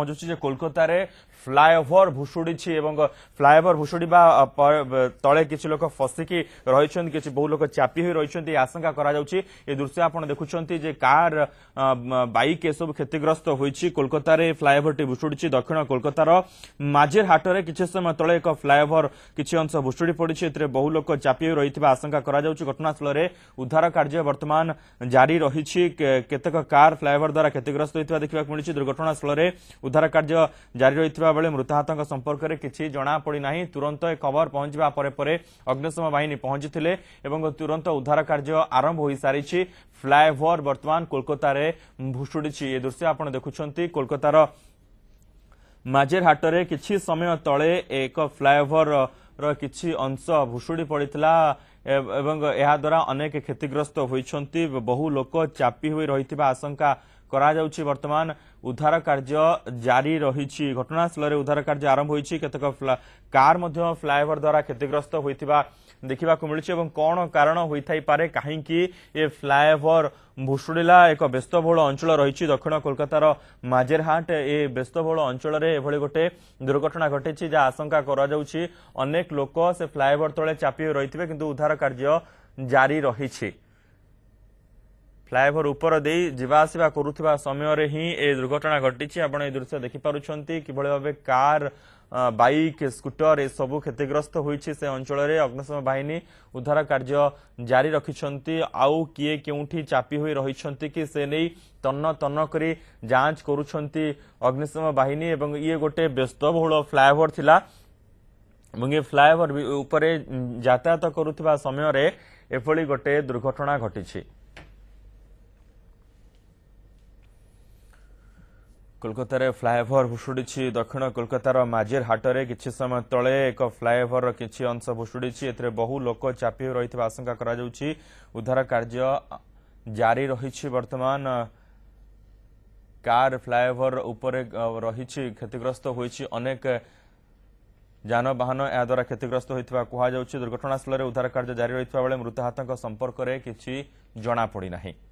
ପହଞ୍ଚୁଛି ଯେ କୋଲକାତାରେ ଫ୍ଲାଏଓଭର ଭୁଷୁଡ଼ିଛି ଏବଂ ଫ୍ଲାଏଓଭର ଭୁଷୁଡ଼ିବା ତଳେ କିଛି ଲୋକ ଫସିକି ରହିଛନ୍ତି କିଛି ବହୁ ଲୋକ ଚାପି ହୋଇ ରହିଛନ୍ତି ଆଶଙ୍କା କରାଯାଉଛି ଏ ଦୃଶ୍ୟ ଆପଣ ଦେଖୁଛନ୍ତି ଯେ କାର୍ ବାଇକ୍ ଏସବୁ କ୍ଷତିଗ୍ରସ୍ତ ହୋଇଛି କୋଲକାତାରେ ଫ୍ଲାଏଓଭରଟି ଭୁଷୁଡ଼ିଛି ଦକ୍ଷିଣ କୋଲକାତାର ମାଝିର ହାଟରେ କିଛି ସମୟ ତଳେ ଏକ ଫ୍ଲାଏଓଭର କିଛି ଅଂଶ ଭୁଷୁଡ଼ି ପଡ଼ିଛି ଏଥିରେ ବହୁ ଲୋକ ଚାପି ହୋଇ ରହିଥିବା ଆଶଙ୍କା କରାଯାଉଛି ଘଟଣାସ୍ଥଳରେ ଉଦ୍ଧାର କାର୍ଯ୍ୟ ବର୍ତ୍ତମାନ ଜାରି ରହିଛି କେତେକ କାର୍ ଫ୍ଲାଏଓଭର ଦ୍ୱାରା କ୍ଷତିଗ୍ରସ୍ତ ହୋଇଥିବା ଦେଖିବାକୁ ମିଳିଛି ଦୁର୍ଘଟଣାସ୍ଥଳରେ উদ্ধার কার্য জারি রয়েছে বেড়ে মৃতাহতঙ্ সম্পর্কের কিছু জনাপড়ি না তুরন্ত এ খবর পৌঁছবা পরে পরে অগ্নিশম বাহিনী পৌঁছিলে এবং তুরন্ত উদ্ধার কার্য আরম্ভ হয়ে সারিছে ফ্লাইওভর বর্তমান কলকাতায় ভুষুড়িছি এ দৃশ্য আপনার দেখুম কলকাতার মাঝেরহাটরে কিছু সময় তলে এক ফ্লাইওভর কিছু অংশ ভুষুড়ি পড়িলা এবং এহাদ্বারা অনেক ক্ষতিগ্রস্ত হয়েছেন বহু লোক চাপি হয়ে রয়েছে আশঙ্কা କରାଯାଉଛି ବର୍ତ୍ତମାନ ଉଦ୍ଧାର କାର୍ଯ୍ୟ ଜାରି ରହିଛି ଘଟଣାସ୍ଥଳରେ ଉଦ୍ଧାର କାର୍ଯ୍ୟ ଆରମ୍ଭ ହୋଇଛି କେତେକ କାର୍ ମଧ୍ୟ ଫ୍ଲାଏଓଭର ଦ୍ୱାରା କ୍ଷତିଗ୍ରସ୍ତ ହୋଇଥିବା ଦେଖିବାକୁ ମିଳୁଛି ଏବଂ କ'ଣ କାରଣ ହୋଇଥାଇପାରେ କାହିଁକି ଏ ଫ୍ଲାଏଓଭର ଭୁଷୁଡ଼ିଲା ଏକ ବ୍ୟସ୍ତବହୁଳ ଅଞ୍ଚଳ ରହିଛି ଦକ୍ଷିଣ କୋଲକାତାର ମାଜେରହାଟ ଏ ବ୍ୟସ୍ତବହୁଳ ଅଞ୍ଚଳରେ ଏଭଳି ଗୋଟେ ଦୁର୍ଘଟଣା ଘଟିଛି ଯାହା ଆଶଙ୍କା କରାଯାଉଛି ଅନେକ ଲୋକ ସେ ଫ୍ଲାଏଓଭର ତଳେ ଚାପି ରହିଥିବେ କିନ୍ତୁ ଉଦ୍ଧାର କାର୍ଯ୍ୟ ଜାରି ରହିଛି ফ্লাইওভর উপর দিয়ে যা আসা করুবা সময় হি এই দুর্ঘটনা ঘটিছে আপনার এই দৃশ্য দেখিপারুচ্ছেন কিভাবে ভাবে কার বাইক স্কুটর এসবু ক্ষতিগ্রস্ত হয়েছে সে অঞ্চলের অগ্নিশম বাহিনী উদ্ধার কার্য জারি রাখিছেন আউ কিয়ে কেউঠি চাপি হয়ে রয়েছেন কি সে নেই তন্ন তন্ন করে যাঞ্চ করুছেন অগ্নিশম বাহিনী এবং ইয়ে গোটে ব্যস্তবহুল ফ্লাইওভর লা এবং এই ফ্লাইওভর উপরে যাতায়াত করুবা সময় এভাবে গোটে দুর্ঘটনা ঘটিছে କୋଲକାତାରେ ଫ୍ଲାଏଓଭର ଭୁଷୁଡ଼ିଛି ଦକ୍ଷିଣ କୋଲକାତାର ମାଜିର ହାଟରେ କିଛି ସମୟ ତଳେ ଏକ ଫ୍ଲାଏଓଭରର କିଛି ଅଂଶ ଭୁଷୁଡ଼ିଛି ଏଥିରେ ବହୁ ଲୋକ ଚାପି ରହିଥିବା ଆଶଙ୍କା କରାଯାଉଛି ଉଦ୍ଧାର କାର୍ଯ୍ୟ ଜାରି ରହିଛି ବର୍ତ୍ତମାନ କାର୍ ଫ୍ଲାଏଓଭର ଉପରେ ରହିଛି କ୍ଷତିଗ୍ରସ୍ତ ହୋଇଛି ଅନେକ ଯାନବାହନ ଏହାଦ୍ୱାରା କ୍ଷତିଗ୍ରସ୍ତ ହୋଇଥିବା କୁହାଯାଉଛି ଦୁର୍ଘଟଣାସ୍ଥଳରେ ଉଦ୍ଧାର କାର୍ଯ୍ୟ ଜାରି ରହିଥିବା ବେଳେ ମୃତାହତଙ୍କ ସମ୍ପର୍କରେ କିଛି ଜଣାପଡ଼ିନାହିଁ